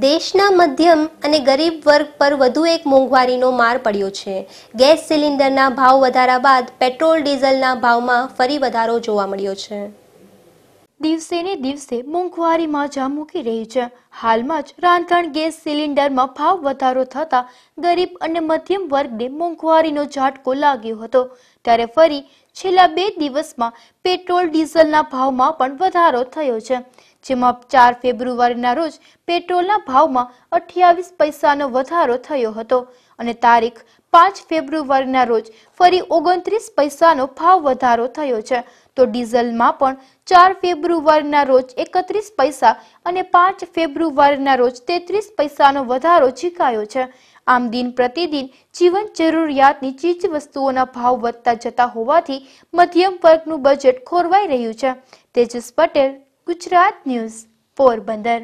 દેશના મધ્યમ અને ગરીબ વર્ગ પર વધુ એક મોંઘવારીનો માર પડ્યો છે ગેસ સિલિન્ડરના ભાવ વધારા બાદ પેટ્રોલ ડીઝલના ભાવમાં ફરી વધારો જોવા મળ્યો છે દિવસે ને દિવસે મોંઘવારીમાં જ મૂકી રહી છે હાલમાં જ રાંધણ ગેસ સિલિન્ડરમાં ભાવ વધારો થતા ગરીબ અને મધ્યમ વર્ગને મોંઘવારીનો ઝાટકો લાગ્યો હતો ત્યારે ફરી છેલ્લા બે દિવસમાં પેટ્રોલ ડીઝલના ભાવમાં પણ વધારો થયો છે જેમાં ચાર ફેબ્રુઆરીના રોજ પેટ્રોલના ભાવમાં અઠ્યાવીસ પૈસાનો વધારો થયો હતો અને તારીખ પાંચ ફેબ્રુઆરીના રોજ ફરી ઓગણત્રીસ પૈસાનો ભાવ વધારો થયો છે તો ડીઝલમાં પણ ચાર ફેબ્રુઆરીના રોજ એકત્રીસ પૈસા અને પાંચ ફેબ્રુઆરીના રોજ તેત્રીસ પૈસાનો વધારો ચીકાયો છે આમ દિન પ્રતિદિન જીવન જરૂરિયાતની ચીજ વસ્તુઓના ભાવ વધતા જતા હોવાથી મધ્યમ વર્ગનું બજેટ ખોરવાઈ રહ્યું છે તેજસ પટેલ ગુજરાત ન્યૂઝ પોરબંદર